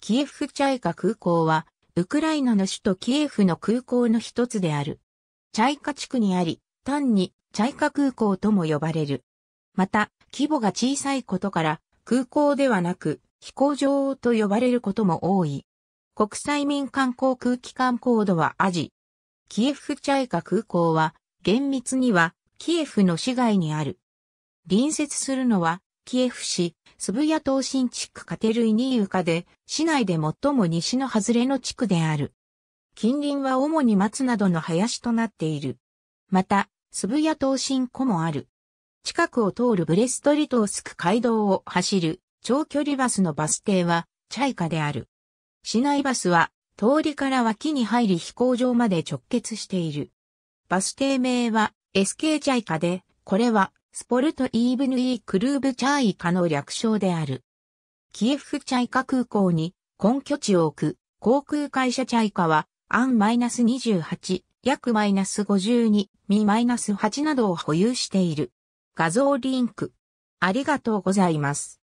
キエフチャイカ空港は、ウクライナの首都キエフの空港の一つである。チャイカ地区にあり、単にチャイカ空港とも呼ばれる。また、規模が小さいことから、空港ではなく、飛行場と呼ばれることも多い。国際民間航空機関コードはアジ。キエフチャイカ空港は、厳密には、キエフの市街にある。隣接するのは、キエフ市、スブヤ東新地区カテルイニーウカで、市内で最も西の外れの地区である。近隣は主に松などの林となっている。また、スブヤ東新湖もある。近くを通るブレストリトースク街道を走る長距離バスのバス停はチャイカである。市内バスは通りから脇に入り飛行場まで直結している。バス停名は SK チャイカで、これはスポルト・イーブヌ・イー・クルーブ・チャイカの略称である。キエフ・チャイカ空港に根拠地を置く航空会社チャイカは、アン -28、約 -52、ミ -8 などを保有している。画像リンク。ありがとうございます。